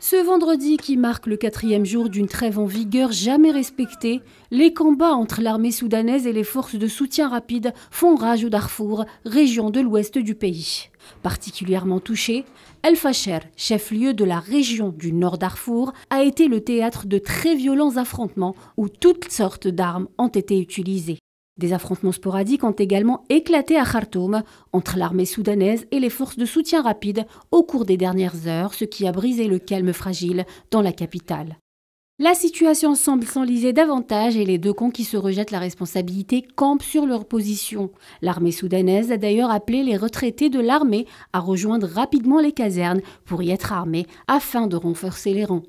Ce vendredi, qui marque le quatrième jour d'une trêve en vigueur jamais respectée, les combats entre l'armée soudanaise et les forces de soutien rapide font rage au Darfour, région de l'ouest du pays. Particulièrement touché, El Fasher, chef-lieu de la région du Nord Darfour, a été le théâtre de très violents affrontements où toutes sortes d'armes ont été utilisées. Des affrontements sporadiques ont également éclaté à Khartoum entre l'armée soudanaise et les forces de soutien rapide au cours des dernières heures, ce qui a brisé le calme fragile dans la capitale. La situation semble s'enliser davantage et les deux camps qui se rejettent la responsabilité campent sur leur position. L'armée soudanaise a d'ailleurs appelé les retraités de l'armée à rejoindre rapidement les casernes pour y être armés afin de renforcer les rangs.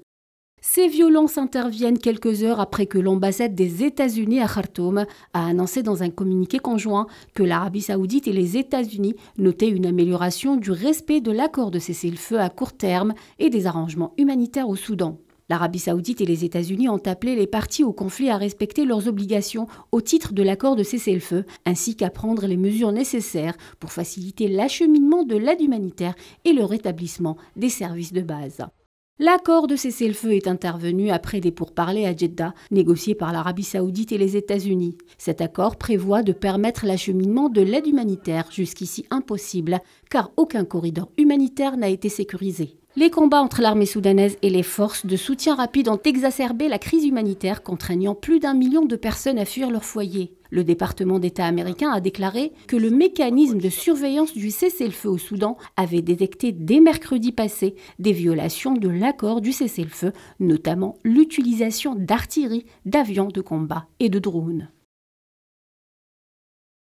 Ces violences interviennent quelques heures après que l'ambassade des États-Unis à Khartoum a annoncé dans un communiqué conjoint que l'Arabie saoudite et les États-Unis notaient une amélioration du respect de l'accord de cessez-le-feu à court terme et des arrangements humanitaires au Soudan. L'Arabie saoudite et les États-Unis ont appelé les parties au conflit à respecter leurs obligations au titre de l'accord de cessez-le-feu, ainsi qu'à prendre les mesures nécessaires pour faciliter l'acheminement de l'aide humanitaire et le rétablissement des services de base. L'accord de cessez-le-feu est intervenu après des pourparlers à Jeddah, négociés par l'Arabie saoudite et les États-Unis. Cet accord prévoit de permettre l'acheminement de l'aide humanitaire, jusqu'ici impossible, car aucun corridor humanitaire n'a été sécurisé. Les combats entre l'armée soudanaise et les forces de soutien rapide ont exacerbé la crise humanitaire, contraignant plus d'un million de personnes à fuir leur foyer. Le département d'État américain a déclaré que le mécanisme de surveillance du cessez-le-feu au Soudan avait détecté dès mercredi passé des violations de l'accord du cessez-le-feu, notamment l'utilisation d'artillerie, d'avions de combat et de drones.